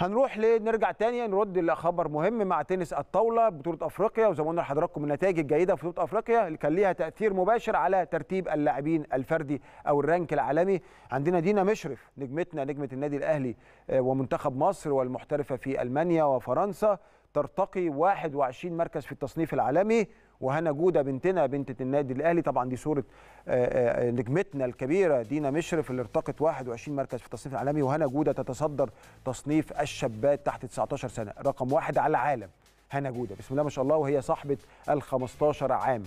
هنروح لنرجع تاني نرد لخبر مهم مع تنس الطاوله بطوله افريقيا وزي ما قلنا لحضراتكم النتائج الجيده في بطوله افريقيا اللي كان ليها تاثير مباشر على ترتيب اللاعبين الفردي او الرانك العالمي عندنا دينا مشرف نجمتنا نجمه النادي الاهلي آه، ومنتخب مصر والمحترفه في المانيا وفرنسا ترتقي 21 مركز في التصنيف العالمي وهنا جوده بنتنا بنت النادي الاهلي طبعا دي صوره آه، آه، نجمتنا الكبيره دينا مشرف اللي ارتقت 21 مركز في التصنيف العالمي وهنا جوده تتصدر تصنيف الشابات تحت 19 سنه رقم واحد على العالم هنا جوده بسم الله ما شاء الله وهي صاحبه ال 15 عام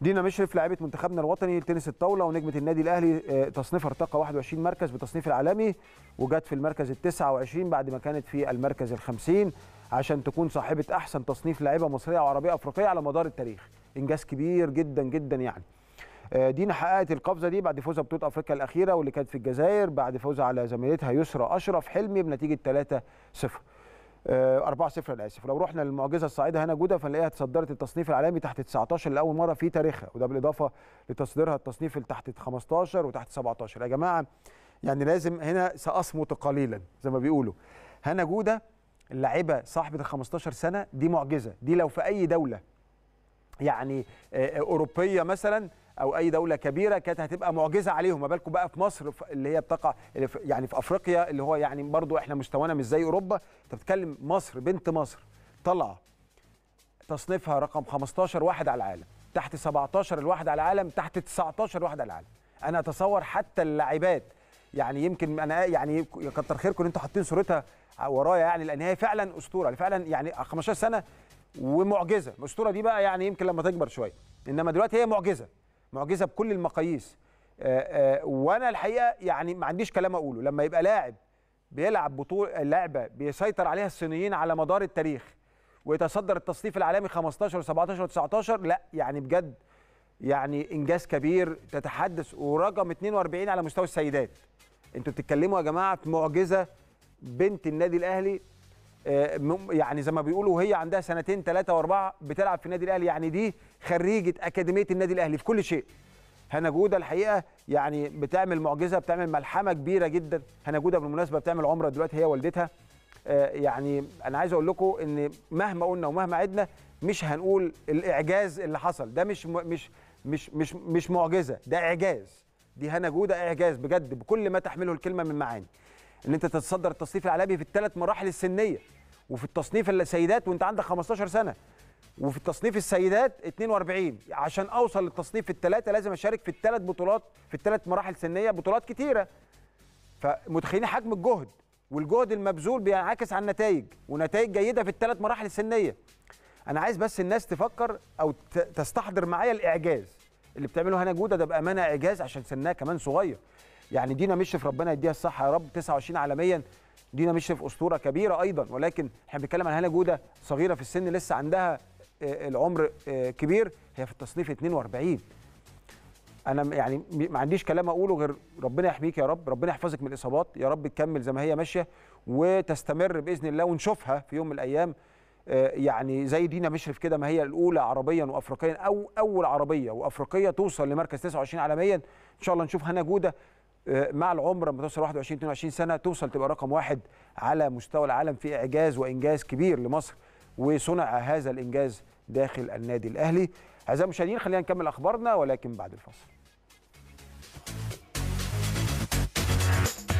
دينا مشرف لاعبه منتخبنا الوطني لتنس الطاوله ونجمه النادي الاهلي آه، تصنيفها ارتقى 21 مركز بالتصنيف العالمي وجت في المركز ال 29 بعد ما كانت في المركز ال 50 عشان تكون صاحبه احسن تصنيف لعبة مصريه وعربيه افريقيه على مدار التاريخ انجاز كبير جدا جدا يعني آه، دينا حققت القفزه دي بعد فوزها بطوله افريقيا الاخيره واللي كانت في الجزائر بعد فوزها على زميلتها يسرى اشرف حلمي بنتيجه 3 0 4 0 انا اسف لو رحنا للمعجزه الصاعده هنا جوده فنلاقيها تصدرت التصنيف العالمي تحت 19 لاول مره في تاريخها وده بالاضافه لتصديرها التصنيف اللي تحت 15 وتحت 17 يا جماعه يعني لازم هنا ساصمت قليلا زي ما بيقولوا هنا جوده اللعيبه صاحبه ال 15 سنه دي معجزه دي لو في اي دوله يعني آه، آه، اوروبيه مثلا او اي دوله كبيره كانت هتبقى معجزه عليهم ما بالكم بقى في مصر اللي هي بتقع يعني في افريقيا اللي هو يعني برضو احنا مستوانا مش زي اوروبا انت بتتكلم مصر بنت مصر طالعه تصنيفها رقم 15 واحد على العالم تحت 17 الواحد على العالم تحت 19 واحد على العالم انا اتصور حتى اللاعبات يعني يمكن انا يعني كتر خيركم ان انتوا حاطين صورتها ورايا يعني لان هي فعلا اسطوره فعلا يعني 15 سنه ومعجزه الاسطوره دي بقى يعني يمكن لما تكبر شويه انما دلوقتي هي معجزه معجزه بكل المقاييس آآ آه، آآ آه، وانا الحقيقه يعني ما عنديش كلام اقوله لما يبقى لاعب بيلعب بطوله لعبه بيسيطر عليها الصينيين على مدار التاريخ ويتصدر التصنيف العالمي 15 و17 و19 لا يعني بجد يعني انجاز كبير تتحدث ورقم 42 على مستوى السيدات انتوا بتتكلموا يا جماعه في معجزه بنت النادي الاهلي آه، يعني زي ما بيقولوا وهي عندها سنتين ثلاثه واربعه بتلعب في النادي الاهلي يعني دي خريجه اكاديميه النادي الاهلي في كل شيء هنا جوده الحقيقه يعني بتعمل معجزه بتعمل ملحمه كبيره جدا هنا جوده بالمناسبه بتعمل عمره دلوقتي هي والدتها آه، يعني انا عايز اقول لكم ان مهما قلنا ومهما عدنا مش هنقول الاعجاز اللي حصل ده مش مش مش مش مش معجزه ده اعجاز دي هنا جوده اعجاز بجد بكل ما تحمله الكلمه من معاني ان انت تتصدر التصنيف العالمي في الثلاث مراحل السنيه وفي التصنيف السيدات وانت عندك 15 سنه وفي التصنيف السيدات 42 عشان اوصل للتصنيف الثلاثه لازم اشارك في الثلاث بطولات في الثلاث مراحل سنيه بطولات كتيره فمتخيلين حجم الجهد والجهد المبذول بينعكس على النتائج ونتائج جيده في الثلاث مراحل السنيه انا عايز بس الناس تفكر او تستحضر معايا الاعجاز اللي بتعمله هنا جوده ده بامانه اعجاز عشان سنها كمان صغير يعني دينا مشرف ربنا يديها الصحه يا رب 29 عالميا دينا مشرف اسطوره كبيره ايضا ولكن احنا بنتكلم عن هنا جوده صغيره في السن لسه عندها آه، العمر آه، كبير هي في التصنيف 42 انا يعني ما عنديش كلام اقوله غير ربنا يحميك يا رب ربنا يحفظك من الاصابات يا رب تكمل زي ما هي ماشيه وتستمر باذن الله ونشوفها في يوم من الايام آه، يعني زي دينا مشرف كده ما هي الاولى عربيا وافريقيا او اول عربيه وافريقيه توصل لمركز 29 عالميا ان شاء الله نشوف هنا جوده آه، مع العمر لما توصل 21 22 سنه توصل تبقى رقم واحد على مستوى العالم في اعجاز وانجاز كبير لمصر وصنع هذا الانجاز داخل النادي الاهلي اعزائي المشاهدين خلينا نكمل اخبارنا ولكن بعد الفاصل